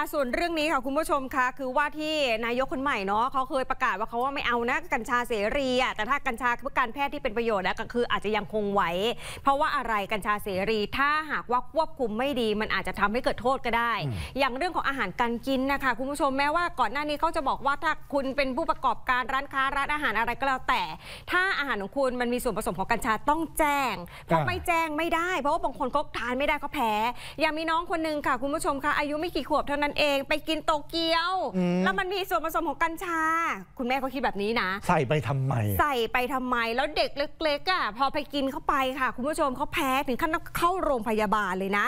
ะส่วนเรื่องนี้ค่ะคุณผู้ชมคะคือว่าที่นายกคนใหม่เนาะเขาเคยประกาศว่าเขาว่าไม่เอานะกัญชาเสรีอะแต่ถ้ากัญชาเพื่อการแพทย์ที่เป็นประโยชน์นวก็คืออาจจะยังคงไว้ เพราะว่าอะไรกัญชาเสรีถ้าหากว่าควบคุมไม่ดี มันอาจจะทำให้เกิดโทษก็ได้ อย่างเรื่องของอาหารการ กินนะคะคุณผู้ชมแม้ว่าก่อนหน้านี้เขาจะบอกว่าถ้าคุณเป็นผู้ประกอบการร้านค้าร้านอาหารอะไรก็แล้วแต่ ถ้าอาหารของคุณมันมีส่วนผสมของกัญชาต้องแจ้งเพราะไม่แจ้งไม่ได้ เพราะว่าบางคนก็ทานไม่ได้ก็แพ้ อย่างมีน้องคนนึงค่ะคุณผู้ชมคะอายุไม่กี่ขวบเท่านั้นันเองไปกินโตเกียว แล้วมันมีส่วนผสมของกัญชาคุณแม่เขาคิดแบบนี้นะ ใส่ไปทำไม ใส่ไปทำไมแล้วเด็กเล็กๆอ่ะพอไปกินเข้าไปค่ะ คุณผู้ชมเขาแพ้ ถึงขั้นเข้าโรงพยาบาลเลยนะ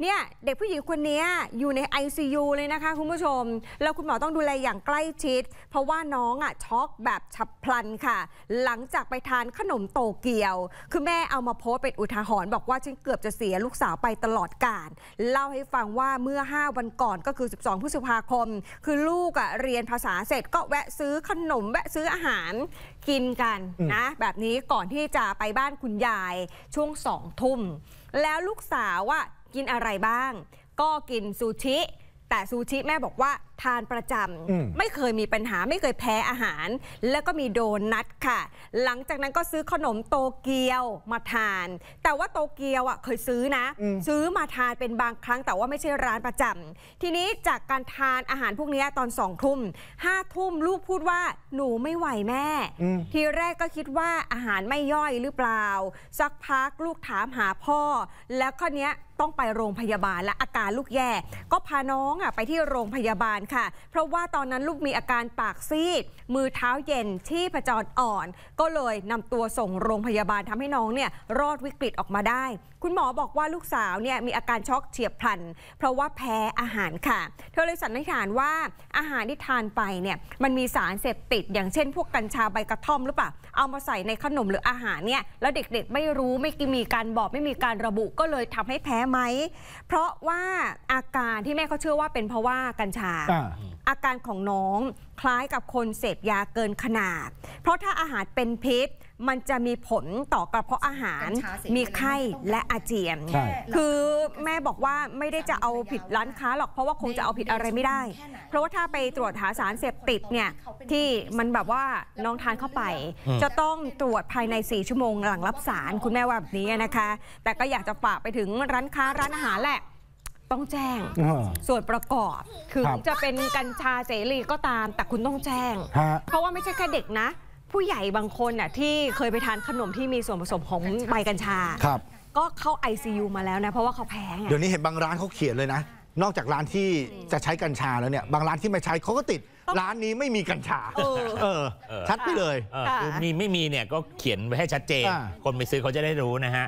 เนี่ย เด็กผู้หญิงคนนี้อยู่ใน ICU เลยนะคะคุณผู้ชมแล้วคุณหมอต้องดูแลอย่างใกล้ชิด เพราะว่าน้องอ่ะช็อกแบบฉับพลันค่ะ หลังจากไปทานขนมโตเกียวคือแม่เอามาโพสเป็นอุทาหรณ์บอกว่าฉันเกือบจะเสียลูกสาวไปตลอดกาลเล่าให้ฟังว่าเมื่อ 5 วันก่อนก็คือือ12พฤษภาคม คือลูกอะเรียนภาษาเสร็จ ก็แวะซื้อขนมแวะซื้ออาหารกินกันนะ แบบนี้ก่อนที่จะไปบ้านคุณยายช่วงสองทุ่ม แล้วลูกสาวอะกินอะไรบ้าง ก็กินซูชิ แต่ซูชิแม่บอกว่าทานประจำไม่เคยมีปัญหาไม่เคยแพ้อาหาร แล้วก็มีโดนัทค่ะ หลังจากนั้นก็ซื้อขนมโตเกียวมาทาน แต่ว่าโตเกียวอ่ะ เคยซื้อนะ ซื้อมาทานเป็นบางครั้งแต่ว่าไม่ใช่ร้านประจำทีนี้จากการทานอาหารพวกนี้ตอนสองทุ่มห้าทุ่มลูกพูดว่าหนูไม่ไหวแม่ทีแรกก็คิดว่าอาหารไม่ย่อยหรือเปล่าสักพักลูกถามหาพ่อ แล้วข้อนี้ต้องไปโรงพยาบาลและอาการลูกแย่ก็พาน้องอ่ะไปที่โรงพยาบาลค่ะเพราะว่าตอนนั้นลูกมีอาการปากซีด มือเท้าเย็นที่ผจรอ่อน ก็เลยนำตัวส่งโรงพยาบาลทำให้น้องเนี่ยรอดวิกฤตออกมาได้ คุณหมอบอกว่าลูกสาวเนี่ยมีอาการช็อกเฉียบพลัน เพราะว่าแพ้อาหารค่ะเธอเลยสันนิษฐานว่า อาหารที่ทานไปเนี่ยมันมีสารเสพติด อย่างเช่นพวกกัญชา ใบกระท่อมหรือเปล่าเอามาใส่ในขนมหรืออาหารเนี่ยแล้วเด็กๆ ไม่รู้ไม่มีการบอกไม่มีการระบุก็เลยทำให้แพ้ไหมเพราะว่าอาการที่แม่เขาเชื่อว่า เป็นเพราะว่ากัญชาอาการของน้องคล้ายกับคนเสพยาเกินขนาด เพราะถ้าอาหารเป็นพิษมันจะมีผลต่อกระเพาะอาหาร มีไข้และอาเจียน คือแม่บอกว่าไม่ได้จะเอาผิดร้านค้าหรอก เพราะว่าคงจะเอาผิดอะไรไม่ได้ เพราะว่าถ้าไปตรวจหาสารเสพติดเนี่ยที่มันแบบว่าน้องทานเข้าไป จะต้องตรวจภายใน 4ชั่วโมงหลังรับสารคุณแม่ว่าแบบนี้นะคะ แต่ก็อยากจะฝากไปถึงร้านค้าร้านอาหารแหละต้องแจ้ง ส่วนประกอบถึงจะเป็นกัญชาเสรีก็ตามแต่คุณต้องแจ้งเพราะว่าไม่ใช่แค่เด็กนะ ผู้ใหญ่บางคนน่ะที่เคยไปทานขนมที่มีส่วนผสมของใบกัญชาก็เข้า ICU มาแล้วนะเพราะว่าเขาแพ้เดี๋ยวนี้เห็นบางร้านเขาเขียนเลยนะนอกจากร้านที่จะใช้กัญชาแล้วเนี่ยบางร้านที่ไม่ใช้เขาก็ติด ร้านนี้ไม่มีกัญชาเออชัดไปเลยมีไม่มีเนี่ยก็เขียนไว้ให้ชัดเจนคนไปซื้อเขาจะได้รู้นะฮะ